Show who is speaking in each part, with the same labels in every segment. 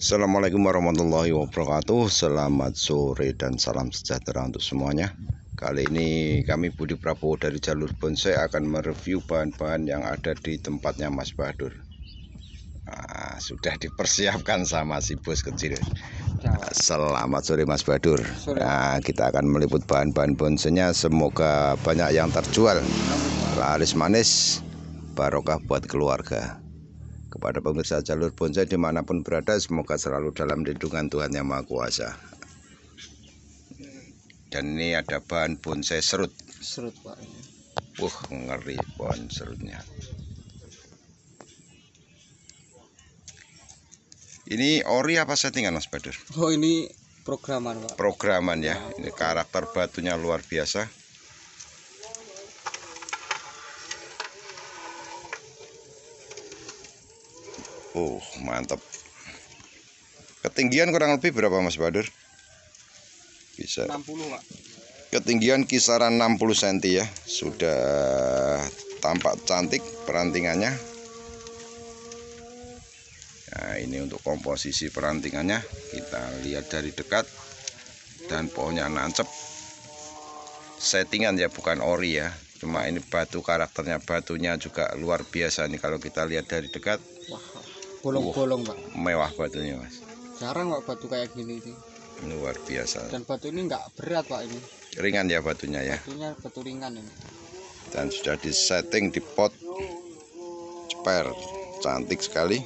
Speaker 1: Assalamualaikum warahmatullahi wabarakatuh Selamat sore dan salam sejahtera untuk semuanya Kali ini kami Budi Prabowo dari Jalur Bonsai akan mereview bahan-bahan yang ada di tempatnya Mas Badur nah, Sudah dipersiapkan sama si bos kecil ah, Selamat sore Mas Badur nah, Kita akan meliput bahan-bahan bonsainya Semoga banyak yang terjual Laris manis Barokah buat keluarga kepada pemirsa jalur bonsai dimanapun berada semoga selalu dalam lindungan Tuhan Yang Maha Kuasa dan ini ada bahan bonsai serut serut pak Wah uh, ngeri pohon serutnya ini ori apa settingan mas Badur?
Speaker 2: oh ini programan pak
Speaker 1: programan ya, ya ini karakter batunya luar biasa Oh mantap Ketinggian kurang lebih berapa Mas Badur? Bisa 60 Pak Ketinggian kisaran 60 cm ya Sudah tampak cantik perantingannya Nah ini untuk komposisi perantingannya Kita lihat dari dekat Dan pohonnya nancep Settingan ya bukan ori ya Cuma ini batu karakternya Batunya juga luar biasa nih Kalau kita lihat dari dekat
Speaker 2: Wah bolong-bolong pak
Speaker 1: mewah batunya mas
Speaker 2: jarang pak batu kayak gini ini.
Speaker 1: luar biasa
Speaker 2: dan batu ini nggak berat pak ini
Speaker 1: ringan ya batunya ya
Speaker 2: batunya batu ringan ini
Speaker 1: dan sudah disetting di pot ceper cantik sekali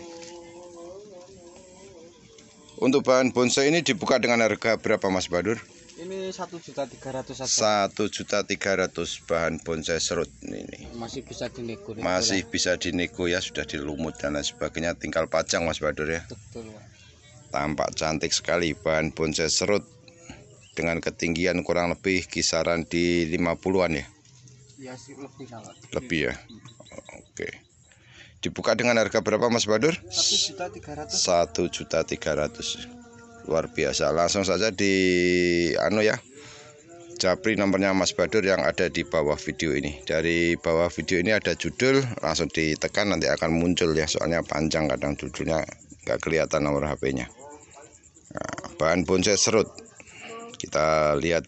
Speaker 1: untuk bahan bonsai ini dibuka dengan harga berapa Mas Badur?
Speaker 2: Ini satu juta tiga ratus. Satu
Speaker 1: juta tiga ratus bahan bonsai serut ini.
Speaker 2: Masih bisa dinego. Masih ya.
Speaker 1: bisa dinego ya sudah dilumut dan lain sebagainya. Tinggal pajang Mas Badur ya. Betul. Tampak cantik sekali bahan bonsai serut dengan ketinggian kurang lebih kisaran di 50-an ya.
Speaker 2: Ya sih lebih kalau.
Speaker 1: Lebih ya. Hmm. Oke. Dibuka dengan harga berapa Mas Badur?
Speaker 2: Satu juta tiga ratus.
Speaker 1: Satu juta tiga ratus luar biasa langsung saja di anu ya Japri nomornya Mas Badur yang ada di bawah video ini dari bawah video ini ada judul langsung ditekan nanti akan muncul ya soalnya panjang kadang judulnya nggak kelihatan nomor HP-nya nah, bahan bonsai serut kita lihat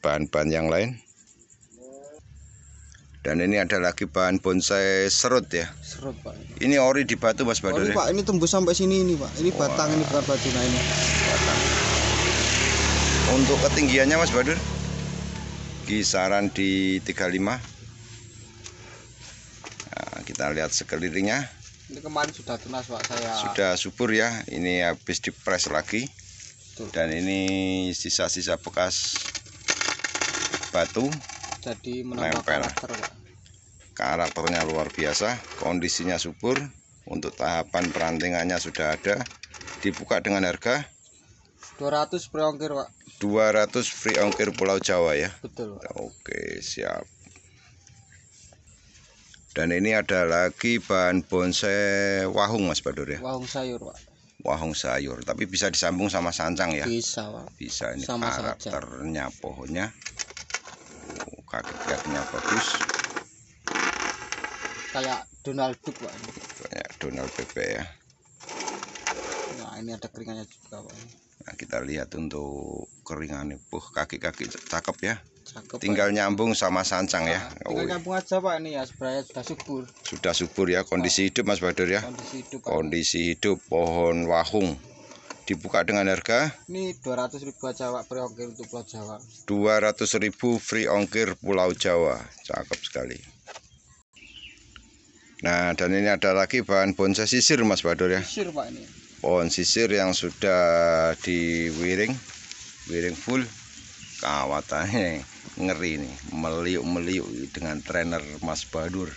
Speaker 1: bahan-bahan yang lain dan ini ada lagi bahan bonsai serut ya. Serut pak. Ini ori di batu mas Badur. Ori ya? pak
Speaker 2: ini tembus sampai sini ini pak. Ini Wah. batang ini bukan batu ini. Batang.
Speaker 1: Untuk ketinggiannya mas Badur? Kisaran di 35. Nah, kita lihat sekelilingnya.
Speaker 2: Ini kemarin sudah tunas pak saya. Sudah
Speaker 1: subur ya. Ini habis dipres lagi. Dan ini sisa-sisa bekas batu
Speaker 2: jadi menempel karakter
Speaker 1: karakternya luar biasa kondisinya subur untuk tahapan perantingannya sudah ada dibuka dengan harga
Speaker 2: 200 free ongkir Pak
Speaker 1: 200 free ongkir Pulau Jawa ya betul Pak. oke siap dan ini ada lagi bahan bonsai wahung Mas Badur ya
Speaker 2: wahung sayur Pak
Speaker 1: wahung sayur tapi bisa disambung sama sancang ya
Speaker 2: bisa Pak.
Speaker 1: bisa ini sama karakternya saja. pohonnya kaki kakinya bagus
Speaker 2: kayak Donald Duck pak
Speaker 1: kayak Donald Duck ya
Speaker 2: nah ini ada keringannya juga pak
Speaker 1: nah, kita lihat untuk keringannya buh kaki-kaki cakep ya
Speaker 2: Cakep, tinggal
Speaker 1: pak. nyambung sama sancang ya. nah, ya tinggal Ui.
Speaker 2: nyambung aja pak ini ya sebenarnya sudah subur
Speaker 1: sudah subur ya kondisi nah, hidup mas Badur ya kondisi hidup, kondisi hidup pohon wahung dibuka dengan harga
Speaker 2: ini 200 ribu aja Pak free ongkir untuk Pulau Jawa
Speaker 1: 200 ribu free ongkir Pulau Jawa cakep sekali nah dan ini ada lagi bahan bonsai sisir Mas Badur ya sisir Pak ini pohon sisir yang sudah diwiring wiring full kawatannya ngeri nih meliuk-meliuk dengan trainer Mas Badur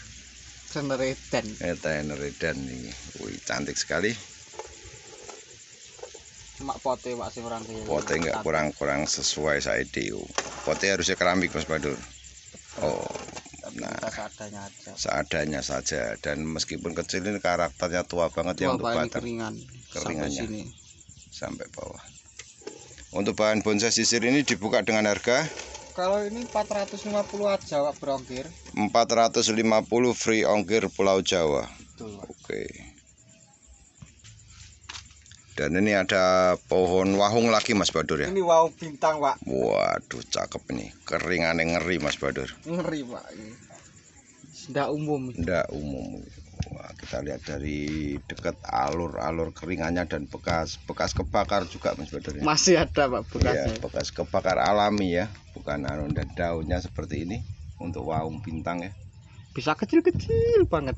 Speaker 1: trainer Eden eh, trainer Eden ini, wih cantik sekali
Speaker 2: mak pote pak sing kurang pote nggak kurang
Speaker 1: kurang sesuai saya itu pote harusnya keramik mas Badur oh
Speaker 2: Tapi nah seadanya aja
Speaker 1: seadanya saja dan meskipun kecil ini karakternya tua banget tua yang untuk batang keringan keringannya sampai, sini. sampai bawah untuk bahan bonsai sisir ini dibuka dengan harga
Speaker 2: kalau ini 450 aja pak berongkir
Speaker 1: 450 free ongkir Pulau Jawa oke okay. Dan ini ada pohon wahung lagi Mas Badur ya. Ini
Speaker 2: wahung bintang, Pak.
Speaker 1: Waduh, cakep nih. Keringan yang ngeri Mas Badur.
Speaker 2: Ngeri, Pak. tidak umum.
Speaker 1: Tidak umum. Wah, kita lihat dari dekat alur-alur keringannya dan bekas bekas kebakar juga Mas Badur. Ya. Masih
Speaker 2: ada, Pak, bekasnya. Ya,
Speaker 1: bekas kebakar alami ya. Bukan anu dan daunnya seperti ini untuk wahung bintang ya.
Speaker 2: Bisa kecil-kecil banget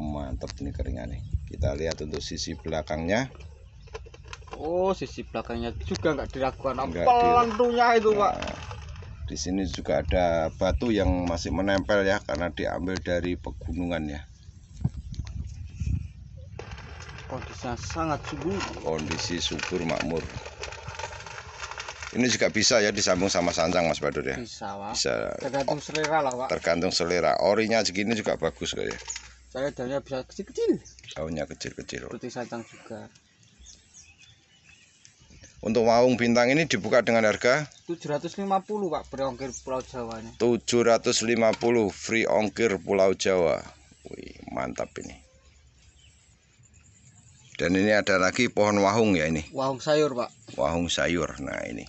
Speaker 1: mantap ini keringan nih kita lihat untuk sisi belakangnya
Speaker 2: Oh sisi belakangnya juga nggak diragukan pelantunya itu nah, pak
Speaker 1: di sini juga ada batu yang masih menempel ya karena diambil dari pegunungan ya
Speaker 2: kondisinya sangat subur
Speaker 1: kondisi subur makmur ini juga bisa ya disambung sama sanjang Mas Badur ya. Bisa,
Speaker 2: Pak. Bisa. Tergantung selera lah, Pak.
Speaker 1: Tergantung selera. Orinya segini juga bagus kok ya
Speaker 2: saya daunnya bisa kecil-kecil
Speaker 1: daunnya kecil-kecil seperti
Speaker 2: kacang juga
Speaker 1: untuk waung Bintang ini dibuka dengan harga
Speaker 2: 750 Pak free ongkir Pulau Jawa ini.
Speaker 1: 750 free ongkir Pulau Jawa. Wih, mantap ini. Dan ini ada lagi pohon wahung ya ini.
Speaker 2: Wahung sayur, Pak.
Speaker 1: Wahung sayur. Nah, ini.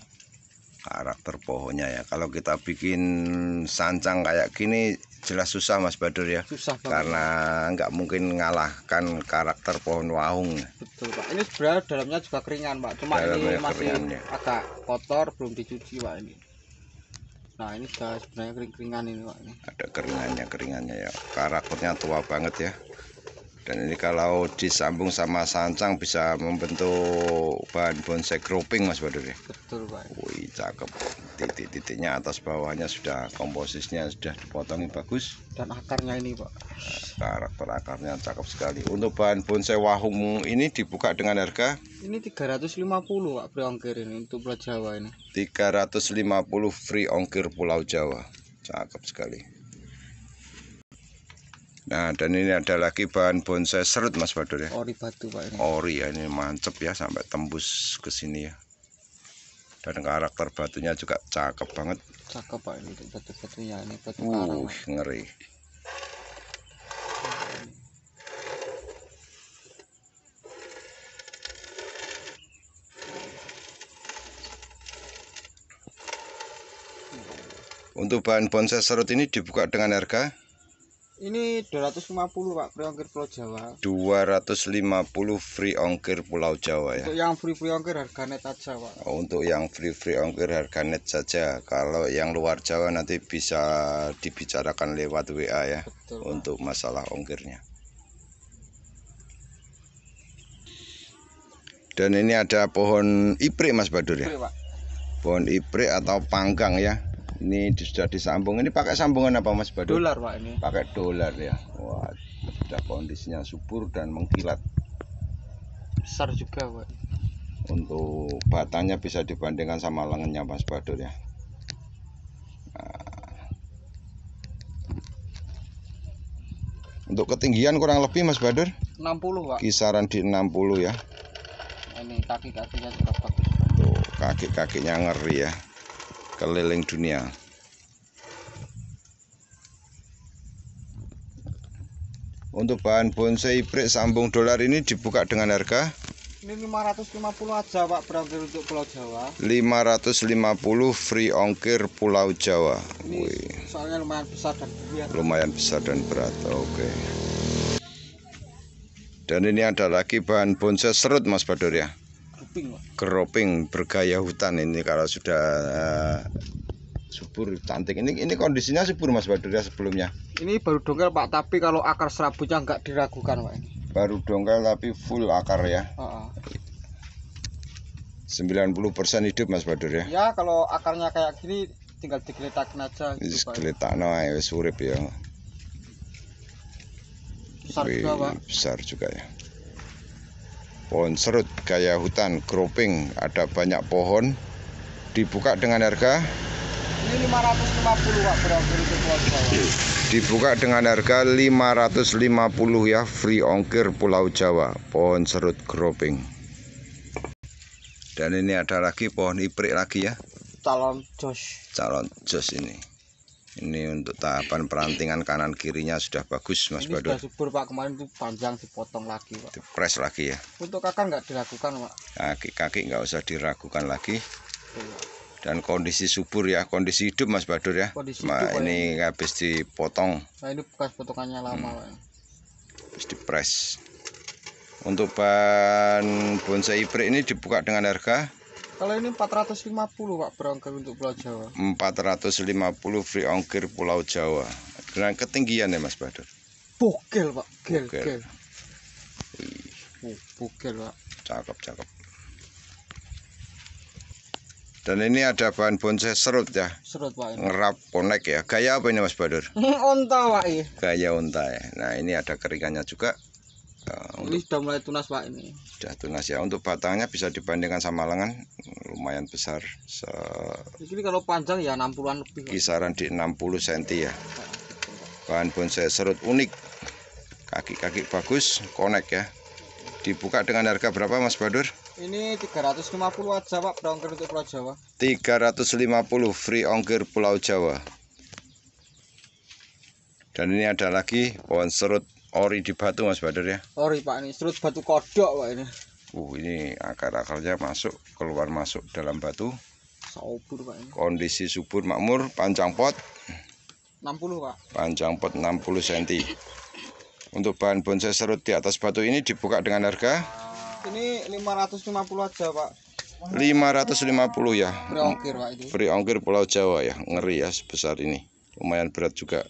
Speaker 1: Karakter pohonnya ya. Kalau kita bikin sancang kayak gini jelas susah Mas Badur ya.
Speaker 2: Susah banget. Karena
Speaker 1: nggak mungkin mengalahkan karakter pohon waung.
Speaker 2: Betul Pak. Ini sebenarnya dalamnya juga keringan Pak. Cuma dalamnya ini masih keringan, ya. agak kotor belum dicuci Pak ini. Nah ini sudah sebenarnya kering-keringan ini Pak ini. Ada keringannya keringannya ya.
Speaker 1: Karakternya tua banget ya dan ini kalau disambung sama sancang bisa membentuk bahan bonsai grouping mas Badur ya betul pak wih cakep titik-titiknya atas bawahnya sudah komposisinya sudah dipotongin bagus
Speaker 2: dan akarnya ini pak
Speaker 1: karakter akarnya cakep sekali untuk bahan bonsai wahung ini dibuka dengan harga
Speaker 2: ini 350 pak free ongkir ini untuk pulau jawa ini
Speaker 1: 350 free ongkir pulau jawa cakep sekali Nah, dan ini ada lagi bahan bonsai serut Mas Badur ya.
Speaker 2: Ori batu Pak ini.
Speaker 1: Ori ya ini mantep ya sampai tembus ke sini ya. Dan karakter batunya juga cakep banget.
Speaker 2: Cakep Pak ini batu-batunya
Speaker 1: ini batu karang. Uh, ngeri. Untuk bahan bonsai serut ini dibuka dengan harga
Speaker 2: ini 250 Pak free ongkir Pulau Jawa.
Speaker 1: 250 free ongkir Pulau Jawa ya. Untuk
Speaker 2: yang free free ongkir harga net saja Pak.
Speaker 1: Oh, untuk yang free free ongkir harga net saja. Kalau yang luar Jawa nanti bisa dibicarakan lewat WA ya Betul, untuk Pak. masalah ongkirnya. Dan ini ada pohon iprik Mas Badur ya. Iprik, Pak. Pohon iprik atau panggang ya. Ini sudah disambung. Ini pakai sambungan apa Mas Badu? Dolar Pak ini. Pakai dolar ya. Wah, sudah kondisinya subur dan mengkilat. Besar juga Pak. Untuk batangnya bisa dibandingkan sama lengannya Mas Badur ya. Nah. Untuk ketinggian kurang lebih Mas Badur? 60 Pak. Kisaran di 60 ya.
Speaker 2: Ini kaki-kakinya sudah bagus.
Speaker 1: Tuh, kaki-kakinya ngeri ya keliling dunia. Untuk bahan bonsai hybrid sambung dolar ini dibuka dengan harga
Speaker 2: ini 550 aja Pak berarti untuk Pulau Jawa.
Speaker 1: 550 free ongkir Pulau Jawa. Ini
Speaker 2: soalnya lumayan besar dan berat.
Speaker 1: Lumayan besar dan berat. Oke. Okay. Dan ini ada lagi bahan bonsai serut Mas Badur ya keroping bergaya hutan ini kalau sudah uh, subur cantik ini ini kondisinya subur Mas Badur ya sebelumnya
Speaker 2: ini baru dongkel Pak tapi kalau akar serabutnya nggak diragukan Pak ini
Speaker 1: baru dongkel tapi full akar ya uh -uh. 90% hidup Mas Badur ya
Speaker 2: ya kalau akarnya kayak gini tinggal digeletakin aja gitu
Speaker 1: digeletakin aja ya ya besar juga Pak besar juga ya pohon serut gaya hutan groping ada banyak pohon dibuka dengan harga
Speaker 2: ini 550 Pak berapa itu
Speaker 1: dibuka dengan harga 550 ya free ongkir Pulau Jawa pohon serut groping dan ini ada lagi pohon iprik lagi ya
Speaker 2: calon jos
Speaker 1: calon jos ini ini untuk tahapan perantingan kanan kirinya sudah bagus Mas Badut. Sudah
Speaker 2: subur Pak kemarin itu panjang dipotong lagi Pak.
Speaker 1: Dipres lagi ya.
Speaker 2: Untuk kakak nggak diragukan Pak.
Speaker 1: Kaki-kaki nggak usah diragukan lagi. Iya. Dan kondisi subur ya, kondisi hidup Mas Badur ya. Kondisi Ma, hidup, ya. ini ya. habis dipotong.
Speaker 2: Nah ini bekas potongannya lama hmm. Pak.
Speaker 1: Habis dipres. Untuk bahan bonsai ibrik ini dibuka dengan harga
Speaker 2: kalau ini 450 Pak berongkir untuk Pulau Jawa.
Speaker 1: 450 free ongkir Pulau Jawa. Dengan ketinggian ya Mas Badur.
Speaker 2: Bogel Pak, gel, bogel. gel. Oh, Pak. Cakep, cakep.
Speaker 1: Dan ini ada bahan bonsai serut ya. Serut Pak. Ini. Ngerap konek ya. Gaya apa ini Mas Badur?
Speaker 2: unta Pak.
Speaker 1: Gaya onta ya. Nah, ini ada keringannya juga
Speaker 2: udah ini sudah mulai tunas pak ini.
Speaker 1: Sudah tunas ya. Untuk batangnya bisa dibandingkan sama lengan lumayan besar. Se
Speaker 2: ini kalau panjang ya 60-an lebih.
Speaker 1: Kisaran di 60 cm ya. Bahan bonsai serut unik. Kaki-kaki bagus, konek ya. Dibuka dengan harga berapa Mas Badur?
Speaker 2: Ini 350 aja Pak free ongkir untuk Pulau Jawa.
Speaker 1: 350 free ongkir Pulau Jawa. Dan ini ada lagi pohon serut ori di batu Mas Badar ya?
Speaker 2: Ori Pak ini serut batu kodok Pak ini.
Speaker 1: Uh ini akar-akarnya masuk keluar masuk dalam batu.
Speaker 2: Subur Pak ini.
Speaker 1: Kondisi subur makmur panjang pot 60 Pak. Panjang pot 60 cm. Untuk bahan bonsai serut di atas batu ini dibuka dengan harga?
Speaker 2: Ini 550 aja Pak.
Speaker 1: 550 ya.
Speaker 2: free ongkir Pak itu. free
Speaker 1: ongkir Pulau Jawa ya. Ngeri ya sebesar ini. Lumayan berat juga.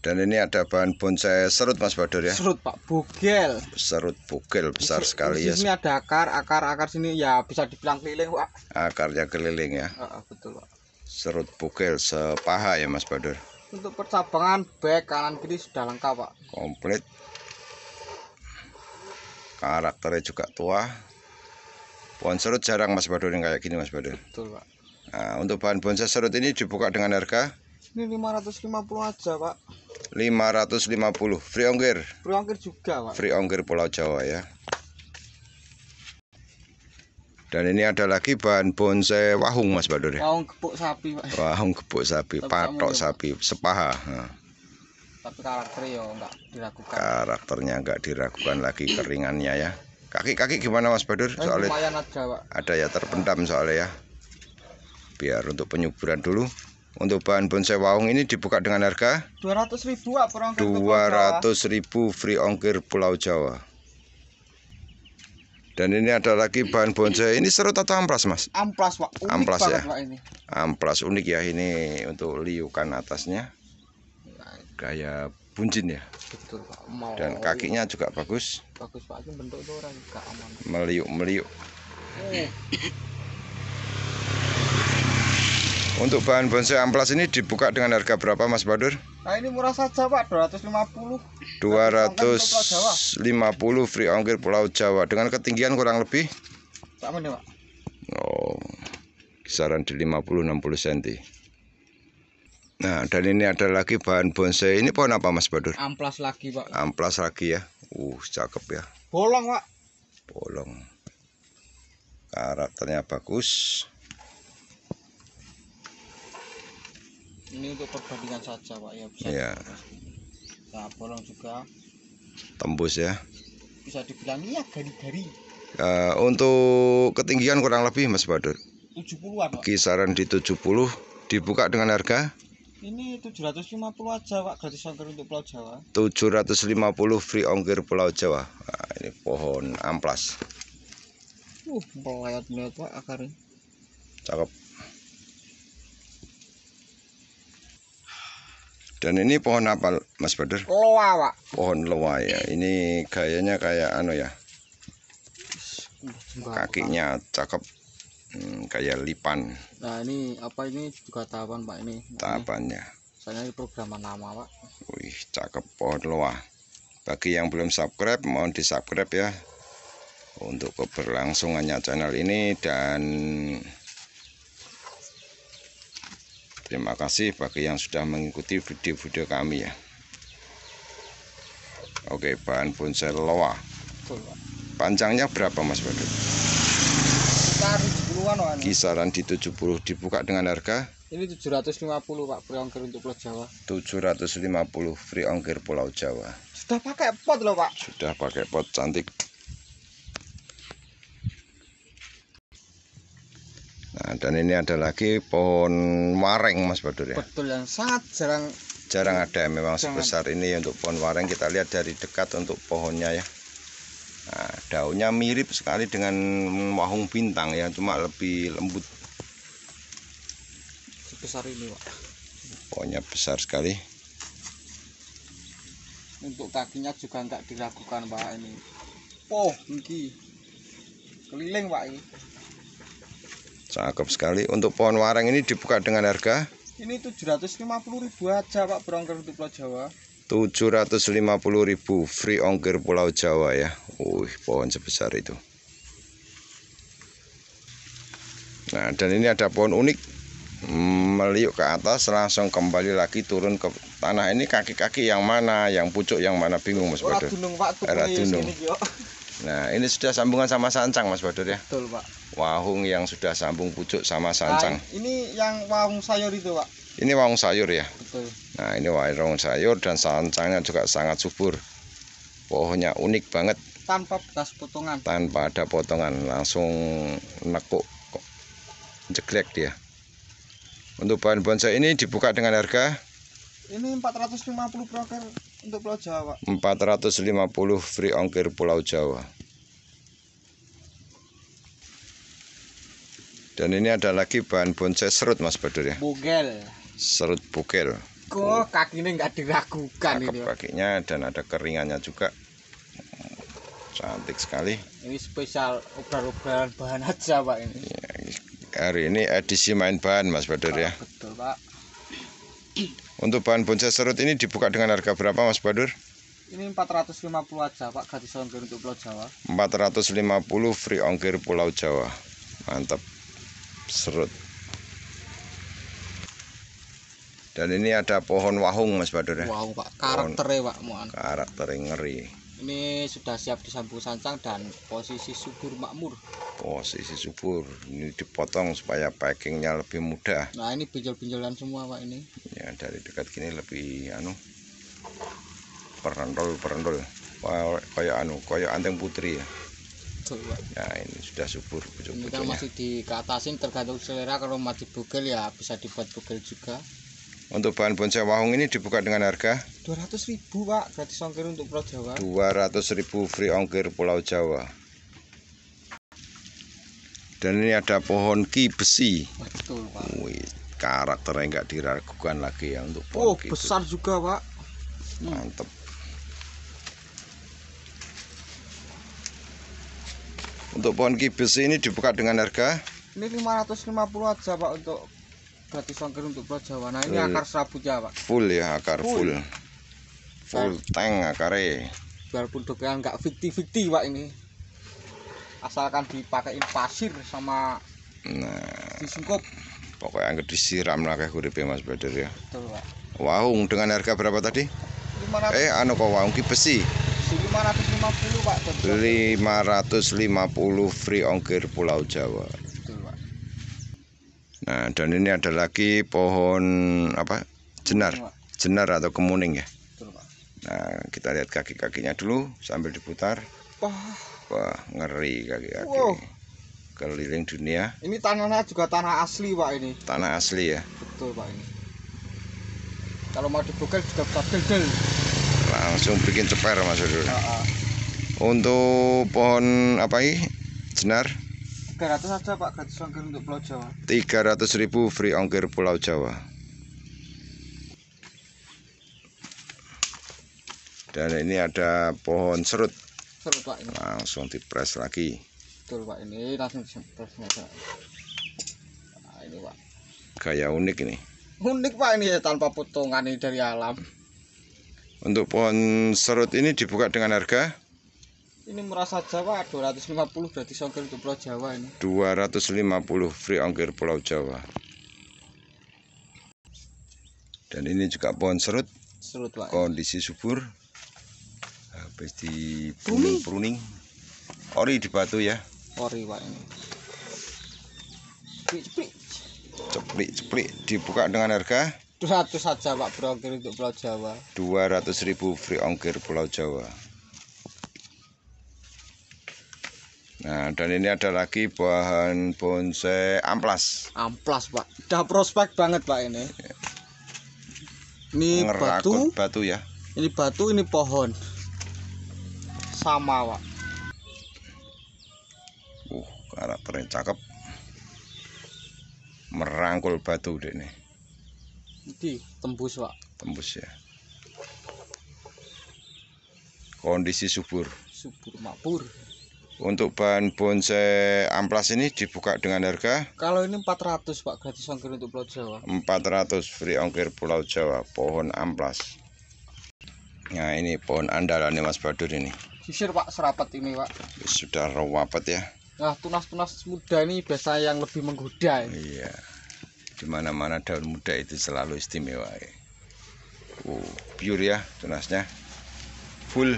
Speaker 1: Dan ini ada bahan bonsai serut Mas Badur ya. Serut
Speaker 2: Pak Bugel.
Speaker 1: Serut Bugel besar Isi, sekali ya. Ini
Speaker 2: ada akar, akar, akar sini ya bisa dibilang keliling Pak.
Speaker 1: Akarnya keliling ya.
Speaker 2: Uh, betul Pak.
Speaker 1: Serut Bugel sepaha ya Mas Badur.
Speaker 2: Untuk percabangan back kanan kiri sudah lengkap Pak.
Speaker 1: Komplit. Karakternya juga tua. Pohon serut jarang Mas Badur yang kayak gini Mas Badur. Betul Pak. Nah, untuk bahan bonsai serut ini dibuka dengan harga
Speaker 2: ini 550 aja, Pak.
Speaker 1: 550. Free ongkir.
Speaker 2: Free ongkir juga, Pak.
Speaker 1: Free ongkir Pulau Jawa ya. Dan ini ada lagi bahan bonsai wahung Mas Badur ya.
Speaker 2: Wahung gepuk sapi, Pak. Wahung
Speaker 1: gepuk sapi, Tapi patok ya, sapi, sepaha. Nah.
Speaker 2: Tapi karakternya ya enggak diragukan.
Speaker 1: Karakternya enggak diragukan lagi keringannya ya. Kaki-kaki gimana Mas Badur? Eh, soalnya
Speaker 2: aja, Pak.
Speaker 1: Ada ya terpendam soalnya ya. Biar untuk penyuburan dulu. Untuk bahan bonsai waung ini dibuka dengan harga
Speaker 2: 200 ribu Pak
Speaker 1: ratus ribu free ongkir Pulau Jawa. Dan ini ada lagi bahan bonsai. Ini serut atau amplas, Mas?
Speaker 2: Amplas, Pak. Unik amplas ya. ini.
Speaker 1: Amplas unik ya ini untuk liukan atasnya. Gaya buncin ya.
Speaker 2: Dan kakinya juga bagus. Bagus, Pak. Ini bentuk orang
Speaker 1: Meliuk-meliuk. Eh. Untuk bahan bonsai amplas ini dibuka dengan harga berapa Mas Badur?
Speaker 2: Nah ini murah saja Pak, 250
Speaker 1: 250 free ongkir Pulau Jawa Dengan ketinggian kurang lebih? Sama ini Pak Oh, kisaran di 50-60 cm Nah dan ini ada lagi bahan bonsai Ini pohon apa Mas Badur?
Speaker 2: Amplas lagi Pak
Speaker 1: Amplas lagi ya Uh cakep ya Bolong Pak Bolong Karakternya bagus
Speaker 2: ini untuk perbandingan saja pak ya bisa ya. nah bolong juga tembus ya bisa dibilang ya gari-gari
Speaker 1: uh, untuk ketinggian kurang lebih mas Badur
Speaker 2: 70-an pak
Speaker 1: kisaran di 70 dibuka dengan harga
Speaker 2: ini 750 aja Pak gratis ongkir untuk Pulau Jawa.
Speaker 1: 750 free ongkir Pulau Jawa. Nah, ini pohon amplas.
Speaker 2: Uh, melayat-melayat Pak akarnya.
Speaker 1: Cakep. Dan ini pohon apa, Mas Badar?
Speaker 2: Loa, Pak.
Speaker 1: Pohon loa ya. Ini gayanya kayak anu ya. Kakinya cakep. Hmm, kayak lipan.
Speaker 2: Nah, ini apa ini juga tahapan, Pak ini. Tahapannya. Saya ini program nama, Pak.
Speaker 1: Wih, cakep pohon loa. Bagi yang belum subscribe, mohon di-subscribe ya. Untuk keberlangsungannya channel ini dan Terima kasih bagi yang sudah mengikuti video-video kami ya. Oke, bahan bonsai loa. Panjangnya berapa Mas Badut? Kisaran di 70 dibuka dengan harga?
Speaker 2: Ini 750 Pak free ongkir untuk Pulau Jawa.
Speaker 1: 750 free ongkir Pulau Jawa.
Speaker 2: Sudah pakai pot loh Pak.
Speaker 1: Sudah pakai pot cantik. Nah, dan ini ada lagi pohon wareng Mas Badur ya.
Speaker 2: Betul yang sangat jarang
Speaker 1: jarang ada memang jarang sebesar ini untuk pohon wareng kita lihat dari dekat untuk pohonnya ya. Nah, daunnya mirip sekali dengan wahung bintang ya, cuma lebih lembut.
Speaker 2: Sebesar ini, Pak.
Speaker 1: Pohonnya besar sekali.
Speaker 2: Untuk kakinya juga nggak diragukan, Pak ini. Oh, ini keliling, Pak ini.
Speaker 1: Cakep sekali. Untuk pohon warang ini dibuka dengan harga?
Speaker 2: Ini ribu aja Pak berongker untuk Pulau
Speaker 1: Jawa. ribu free ongkir Pulau Jawa ya. Wih, pohon sebesar itu. Nah, dan ini ada pohon unik meliuk ke atas langsung kembali lagi turun ke tanah ini kaki-kaki yang mana yang pucuk yang mana bingung mas Era gunung Pak Nah, ini sudah sambungan sama sancang, Mas Badur ya? Betul, Pak. Wahung yang sudah sambung pucuk sama sancang. Nah,
Speaker 2: ini yang wahung sayur itu, Pak.
Speaker 1: Ini wahung sayur ya? Betul. Nah, ini wahung sayur dan sancangnya juga sangat subur. Pohonnya unik banget.
Speaker 2: Tanpa bekas potongan.
Speaker 1: Tanpa ada potongan, langsung nekuk jeglek dia. Untuk bahan bonsai ini dibuka dengan harga?
Speaker 2: Ini 450 per untuk Pulau Jawa
Speaker 1: 450 free ongkir Pulau Jawa dan ini ada lagi bahan bonsai serut Mas Badur ya
Speaker 2: bugel
Speaker 1: serut bugel
Speaker 2: kok kaki ini nggak diragukan Kakep ini kakinya
Speaker 1: dan ada keringannya juga cantik sekali
Speaker 2: ini spesial obrol obralan bahan aja Pak ini
Speaker 1: ya, hari ini edisi main bahan Mas Badur ya
Speaker 2: betul Pak
Speaker 1: untuk bahan bonsai serut ini dibuka dengan harga berapa Mas Badur?
Speaker 2: Ini 450 aja Pak gratis ongkir untuk Pulau Jawa.
Speaker 1: 450 free ongkir Pulau Jawa. Mantap. Serut. Dan ini ada pohon wahung Mas Badur ya. Wahung Pak, karakternya Pak Karakter Karakternya ngeri
Speaker 2: ini sudah siap disambung sancang dan posisi subur makmur
Speaker 1: posisi subur ini dipotong supaya packingnya lebih mudah
Speaker 2: nah ini pinjol-pinjolan semua pak ini
Speaker 1: ya dari dekat gini lebih anu perendol perendol kayak anu kayak anteng putri ya ya ini sudah subur pucuk masih ini kan masih
Speaker 2: dikatasin tergantung selera kalau mati bugel ya bisa dibuat bugel juga
Speaker 1: untuk bahan bonsai wahung ini dibuka dengan harga
Speaker 2: ribu Pak. Gratis ongkir untuk Pulau Jawa.
Speaker 1: ribu free ongkir Pulau Jawa. Dan ini ada pohon ki besi. Betul, Pak. Wih, karakternya nggak diragukan lagi ya untuk
Speaker 2: pohon. Oh, ki besar juga, Pak. Hmm. Mantep.
Speaker 1: Untuk pohon ki ini dibuka dengan harga
Speaker 2: ini 550 aja Pak untuk berarti songkir untuk Pulau Jawa. Nah, ini full, akar serabutnya, Pak.
Speaker 1: Full ya, akar full. Full, full tank akarnya.
Speaker 2: Biarpun dobean nggak fikti-fikti, Pak ini. Asalkan dipakein pasir sama
Speaker 1: nah, disungkup Pokoknya nggak disiram lah kayak kuripe Mas Badar ya. Betul, Pak. Waung dengan harga berapa tadi? 500. Eh, anu kok waung ki besi.
Speaker 2: 550, Pak.
Speaker 1: 550 free ongkir Pulau Jawa. Nah, dan ini ada lagi pohon apa? Jenar, jenar atau kemuning ya. Nah, kita lihat kaki-kakinya dulu sambil diputar.
Speaker 2: Wah,
Speaker 1: ngeri kaki-kaki. Wow. Keliling dunia.
Speaker 2: Ini tanahnya juga tanah asli, Pak ini.
Speaker 1: Tanah asli ya.
Speaker 2: Betul, Pak ini. Kalau mau dibuka juga bisa degel.
Speaker 1: Langsung bikin ceper Mas Dulu. Untuk pohon apa ini? Jenar?
Speaker 2: 300 aja Pak gratis ongkir untuk Pulau Jawa.
Speaker 1: 300 ribu free ongkir Pulau Jawa. Dan ini ada pohon serut. Serut Pak ini. Langsung dipres lagi.
Speaker 2: Betul Pak ini langsung dipres aja. Nah, ini Pak.
Speaker 1: Gaya unik ini.
Speaker 2: Unik Pak ini ya tanpa potongan ini dari alam.
Speaker 1: Untuk pohon serut ini dibuka dengan harga
Speaker 2: ini merasa Jawa 250 berarti ongkir untuk Pulau Jawa ini
Speaker 1: 250 free ongkir Pulau Jawa dan ini juga pohon serut serut Pak kondisi subur habis di pruning pruning ori di batu ya
Speaker 2: ori Pak ini ceplik
Speaker 1: ceplik ceplik dibuka dengan harga
Speaker 2: 200 saja Pak free ongkir untuk Pulau Jawa
Speaker 1: 200.000 free ongkir Pulau Jawa Nah, dan ini ada lagi bahan bonsai amplas.
Speaker 2: Amplas, Pak. Udah prospek banget, Pak ini. Ini Ngerakut batu. batu ya. Ini batu, ini pohon. Sama, Pak.
Speaker 1: Uh, karakternya cakep. Merangkul batu deh ini.
Speaker 2: Ini tembus, Pak.
Speaker 1: Tembus ya. Kondisi subur.
Speaker 2: Subur makmur.
Speaker 1: Untuk bahan bonsai amplas ini dibuka dengan harga?
Speaker 2: Kalau ini 400 Pak, gratis ongkir untuk Pulau Jawa.
Speaker 1: 400 free ongkir Pulau Jawa, pohon amplas. Nah ini pohon andalannya Mas Badur ini.
Speaker 2: Sisir Pak, serapat ini Pak.
Speaker 1: Sudah rawapet ya.
Speaker 2: Nah tunas-tunas muda ini biasa yang lebih menggoda. Ya. Iya.
Speaker 1: Dimana-mana daun muda itu selalu istimewa. Ya. Uh, pure ya tunasnya. Full.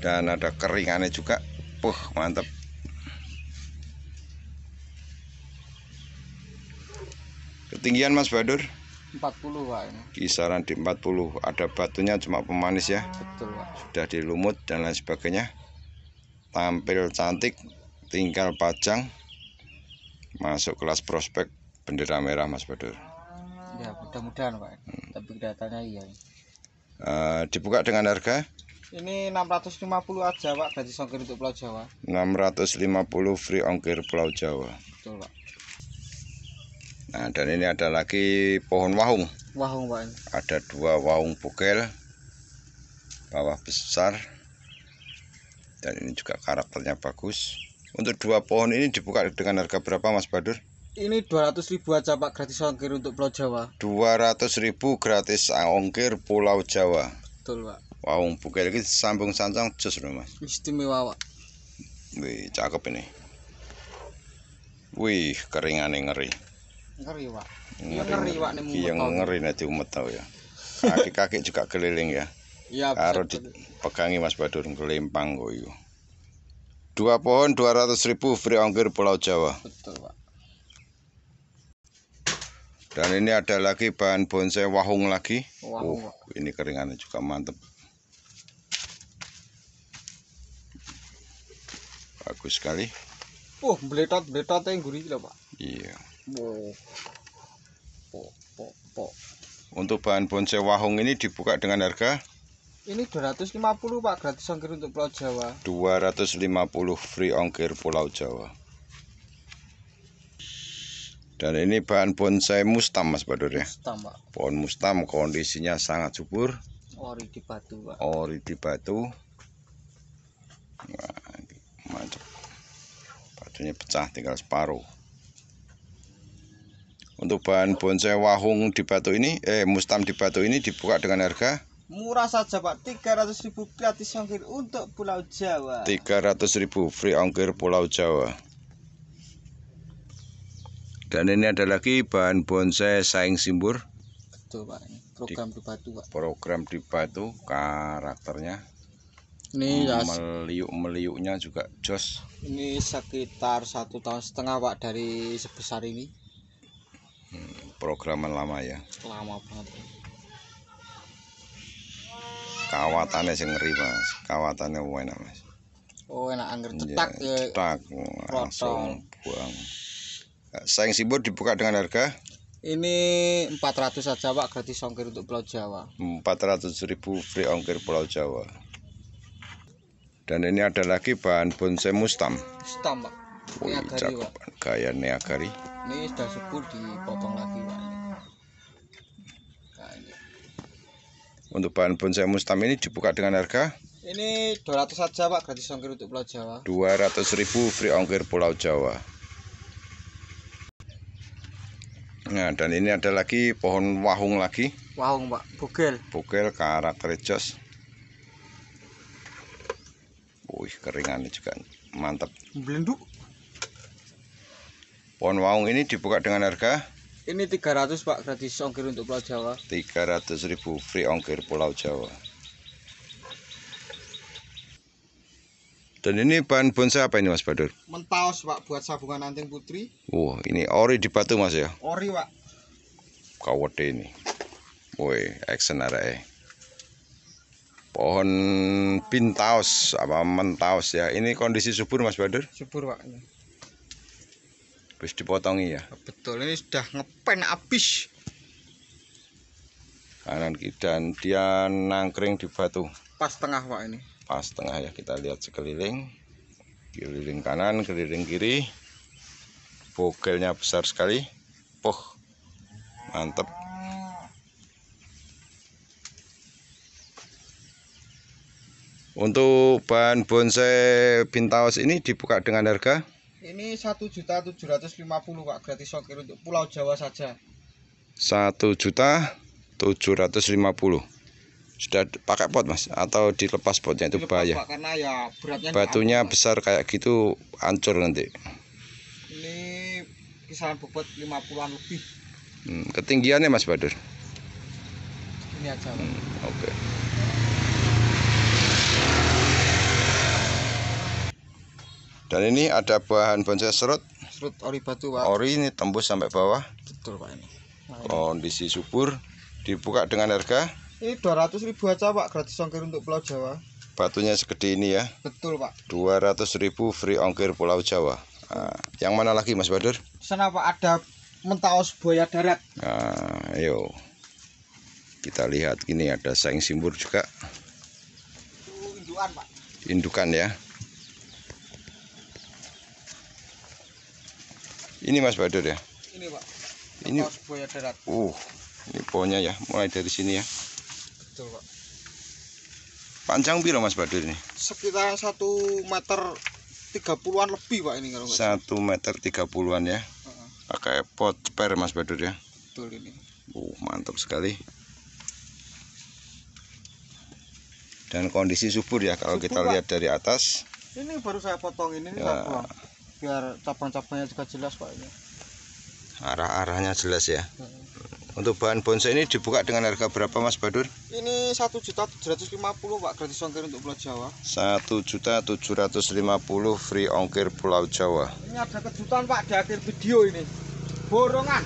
Speaker 1: dan ada keringannya juga puh mantep. ketinggian Mas Badur
Speaker 2: 40 Pak ini.
Speaker 1: kisaran di 40 ada batunya cuma pemanis ya betul Pak sudah dilumut dan lain sebagainya tampil cantik tinggal pajang masuk kelas prospek bendera merah Mas Badur
Speaker 2: ya mudah-mudahan Pak hmm. tapi kelihatannya iya
Speaker 1: uh, dibuka dengan harga
Speaker 2: ini 650 aja Pak gaji ongkir untuk Pulau Jawa
Speaker 1: 650 free ongkir Pulau Jawa
Speaker 2: betul Pak
Speaker 1: nah dan ini ada lagi pohon wahung wahung Pak ada dua wahung bukel bawah besar dan ini juga karakternya bagus untuk dua pohon ini dibuka dengan harga berapa Mas Badur?
Speaker 2: ini ribu aja Pak gratis ongkir untuk Pulau Jawa.
Speaker 1: ribu gratis ongkir Pulau Jawa. Betul, Pak. Wow, buka lagi sambung sancang jus loh Mas.
Speaker 2: Istimewa, Pak.
Speaker 1: Wih, cakep ini. Wih, yang ngeri.
Speaker 2: Ngeri, Pak. Ngeri, ngeri Pak nemu. Iya, yang
Speaker 1: ngeri nanti umat tau ya. Kaki-kaki juga keliling ya. Iya, karo dipegangi Mas Badur kelimpang kok Dua pohon dua ratus ribu free ongkir Pulau Jawa. Betul, Pak. Dan ini ada lagi bahan bonsai wahung lagi. Wahung, oh, ini keringannya juga mantep. bagus sekali
Speaker 2: oh beletot beletot yang gurih lah pak iya oh. Oh, oh, oh.
Speaker 1: untuk bahan bonsai wahung ini dibuka dengan harga
Speaker 2: ini 250 Pak gratis ongkir untuk Pulau Jawa
Speaker 1: 250 free ongkir Pulau Jawa dan ini bahan bonsai mustam Mas Badur ya mustam, Pak. pohon mustam kondisinya sangat subur
Speaker 2: ori di batu Pak
Speaker 1: ori di batu nah, mantap batunya pecah tinggal separuh untuk bahan bonsai wahung di batu ini eh mustam di batu ini dibuka dengan harga
Speaker 2: murah saja Pak 300.000 gratis ongkir untuk Pulau Jawa
Speaker 1: 300.000 free ongkir Pulau Jawa dan ini ada lagi bahan bonsai saing simbur
Speaker 2: betul Pak program di, di batu Pak
Speaker 1: program di batu karakternya ini oh, meliuk meliuknya juga jos
Speaker 2: ini sekitar satu tahun setengah pak dari sebesar ini
Speaker 1: hmm, programan lama ya lama banget kawatannya sih ngeri mas kawatannya enak mas
Speaker 2: oh enak angger iya, cetak ya, cetak langsung
Speaker 1: buang eh, sayang sibut dibuka dengan harga
Speaker 2: ini 400 saja pak gratis ongkir untuk Pulau Jawa
Speaker 1: 400 ribu free ongkir Pulau Jawa dan ini ada lagi bahan bonsai mustam.
Speaker 2: Mustam, Pak. Wih, cakep.
Speaker 1: Gaya neagari.
Speaker 2: Ini sudah subur dipotong lagi, Pak. Nah,
Speaker 1: untuk bahan bonsai mustam ini dibuka dengan harga?
Speaker 2: Ini 200 saja, Pak, gratis ongkir untuk Pulau Jawa.
Speaker 1: ribu free ongkir Pulau Jawa. Nah, dan ini ada lagi pohon wahung lagi.
Speaker 2: Wahung, Pak. Bugel.
Speaker 1: Bugel karakter jos. Wih keringannya juga mantap. Belenduk. Pohon waung ini dibuka dengan harga?
Speaker 2: Ini 300 Pak gratis ongkir untuk Pulau Jawa.
Speaker 1: 300 ribu free ongkir Pulau Jawa. Dan ini bahan bonsai apa ini Mas Badur?
Speaker 2: Mentaos Pak buat sabungan anting putri.
Speaker 1: Wah oh, ini ori di batu Mas ya? Ori Pak. Kawat ini. Woi action arah pohon pintaus apa mentaus ya ini kondisi subur mas Badur subur pak terus iya. dipotongi ya
Speaker 2: betul ini sudah ngepen habis
Speaker 1: kanan dan dia nangkring di batu
Speaker 2: pas tengah pak ini
Speaker 1: pas tengah ya kita lihat sekeliling keliling kanan keliling kiri bogelnya besar sekali poh mantep Untuk bahan bonsai pintaos ini dibuka dengan harga?
Speaker 2: Ini satu juta tujuh ratus lima puluh pak, gratis ongkir untuk Pulau Jawa saja.
Speaker 1: Satu juta tujuh ratus lima puluh. Sudah pakai pot, Mas, atau dilepas potnya itu dilepas, bahaya. Pak,
Speaker 2: karena ya beratnya Batunya
Speaker 1: besar kayak gitu ancur nanti.
Speaker 2: Ini kisaran bobot lima puluhan lebih.
Speaker 1: Hmm, ketinggiannya Mas Badur? Ini aja. Hmm, Oke. Okay. Dan ini ada bahan bonsai serut.
Speaker 2: Serut ori batu, Pak.
Speaker 1: Ori ini tembus sampai bawah.
Speaker 2: Betul, Pak ini. Nah,
Speaker 1: oh, ini. Kondisi subur dibuka dengan harga
Speaker 2: ini 200 ribu aja, Pak, gratis ongkir untuk Pulau Jawa.
Speaker 1: Batunya segede ini ya.
Speaker 2: Betul, Pak.
Speaker 1: 200 ribu free ongkir Pulau Jawa. Nah, yang mana lagi, Mas Badur?
Speaker 2: Sana, Pak, ada mentaos buaya darat.
Speaker 1: Nah, ayo. Kita lihat ini ada saing simbur juga. Indukan, Pak. Indukan ya. Ini Mas Badur ya? Ini Pak. Ini buaya darat. Uh, ini pohonnya ya, mulai dari sini ya. Betul Pak. Panjang piro Mas Badur ini?
Speaker 2: Sekitar satu meter 30-an lebih Pak ini kalau nggak
Speaker 1: Satu meter 30-an ya. Uh Pakai pot per Mas Badur ya. Betul ini. Uh, mantap sekali. Dan kondisi subur ya kalau subur, kita Pak. lihat dari atas.
Speaker 2: Ini baru saya potong ini, ya biar cabang-cabangnya juga jelas pak ini
Speaker 1: arah-arahnya jelas ya hmm. untuk bahan bonsai ini dibuka dengan harga berapa Mas Badur
Speaker 2: ini 1.750 Pak gratis ongkir untuk Pulau Jawa
Speaker 1: 1.750 free ongkir Pulau Jawa
Speaker 2: ini ada kejutan Pak di akhir video ini borongan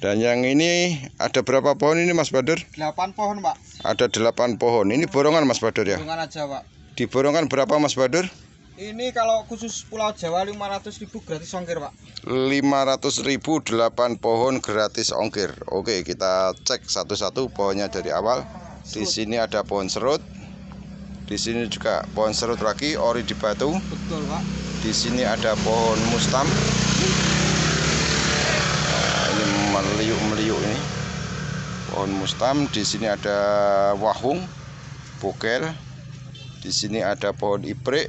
Speaker 1: dan yang ini ada berapa pohon ini Mas Badur?
Speaker 2: 8 pohon Pak
Speaker 1: Ada 8 pohon, ini borongan Mas Badur ya?
Speaker 2: Borongan aja Pak
Speaker 1: Di berapa Mas Badur?
Speaker 2: Ini kalau khusus Pulau Jawa 500 ribu gratis ongkir pak
Speaker 1: 500 ribu 8 pohon gratis ongkir Oke kita cek satu-satu pohonnya dari awal serut. Di sini ada pohon serut Di sini juga pohon serut lagi ori di batu Betul pak Di sini ada pohon mustam nah, Ini meliuk-meliuk ini Pohon mustam Di sini ada wahung Bokel di sini ada pohon ibrik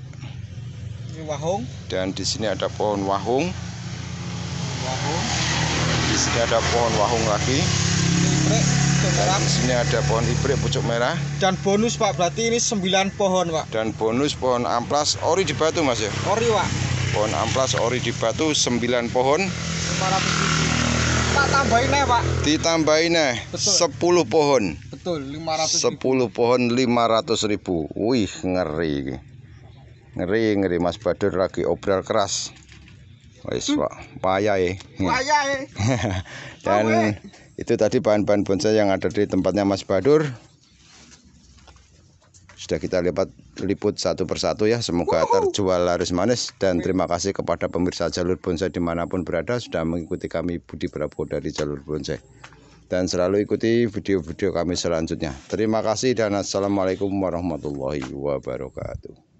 Speaker 1: wahung. Dan di sini ada pohon wahung. Wahung. Di sini ada pohon wahung lagi. Ibrik, Dan di sini ada pohon ibrik pucuk merah. Dan bonus Pak, berarti ini 9 pohon Pak. Dan bonus pohon amplas ori di batu Mas ya. Ori Pak. Pohon amplas ori di batu 9 pohon. 500
Speaker 2: Pak Pak.
Speaker 1: Ditambahin ya. 10 pohon.
Speaker 2: Betul, 500
Speaker 1: ribu. 10 pohon 500 ribu. Wih, ngeri. Ngeri ngeri Mas Badur lagi obral keras. Wis hmm? Pak, payah ya. Payah ya. Dan eh. itu tadi bahan-bahan bonsai yang ada di tempatnya Mas Badur. Sudah kita lipat liput satu persatu ya. Semoga terjual laris manis dan terima kasih kepada pemirsa Jalur Bonsai dimanapun berada sudah mengikuti kami Budi Prabowo dari Jalur Bonsai. Dan selalu ikuti video-video kami selanjutnya. Terima kasih dan assalamualaikum warahmatullahi wabarakatuh.